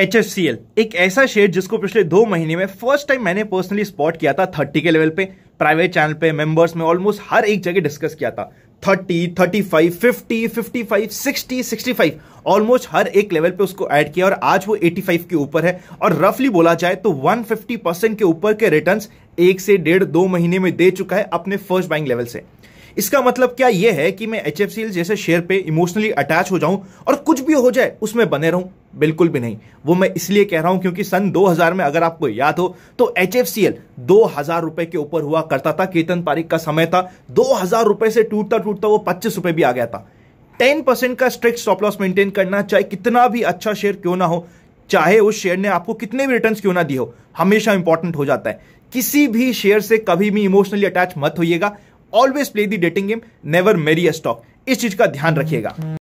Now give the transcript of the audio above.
H एक ऐसा share जिसको पिछले दो महीने में फर्स्ट टाइम मैंने पर्सनली स्पॉट किया था थर्टी के लेवल पे प्राइवेट चैनल पे मेंबर्स में ऑलमोस्ट हर एक जगह डिस्कस किया था thirty thirty five fifty fifty five sixty sixty five almost हर एक लेवल पे उसको ऐड किया और आज वो एटी फाइव के ऊपर है और रफली बोला जाए तो वन फिफ्टी परसेंट के ऊपर के रिटर्न एक से डेढ़ दो महीने में दे चुका है अपने फर्स्ट बाइंग लेवल से इसका मतलब क्या यह है कि मैं एच जैसे शेयर पे इमोशनली अटैच हो जाऊं और कुछ भी हो जाए उसमें बने रहूं बिल्कुल भी नहीं वो मैं इसलिए कह रहा हूं क्योंकि सन 2000 में अगर आपको याद हो तो एच एफ सी एल दो हजार रुपए के ऊपर हुआ करता था केतन पारिक का समय था दो हजार रुपए से टूटता टूटता वो पच्चीस रुपए भी आ गया था टेन परसेंट का स्ट्रिक्ट स्टॉप लॉस मेंटेन करना चाहे कितना भी अच्छा शेयर क्यों ना हो चाहे उस शेयर ने आपको कितने भी रिटर्न क्यों ना दी हो हमेशा इंपॉर्टेंट हो जाता है किसी भी शेयर से कभी भी इमोशनली अटैच मत होइएगा always play the dating game never marry a stock इस चीज का ध्यान रखिएगा